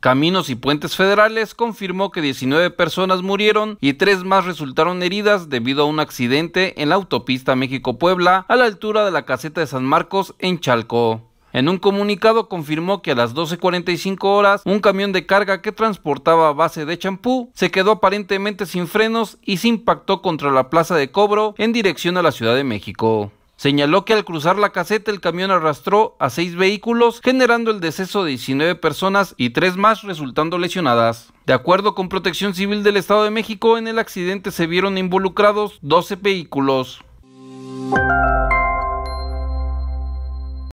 Caminos y Puentes Federales confirmó que 19 personas murieron y tres más resultaron heridas debido a un accidente en la autopista México-Puebla a la altura de la caseta de San Marcos en Chalco. En un comunicado confirmó que a las 12.45 horas un camión de carga que transportaba base de champú se quedó aparentemente sin frenos y se impactó contra la plaza de cobro en dirección a la Ciudad de México. Señaló que al cruzar la caseta el camión arrastró a seis vehículos, generando el deceso de 19 personas y tres más resultando lesionadas. De acuerdo con Protección Civil del Estado de México, en el accidente se vieron involucrados 12 vehículos.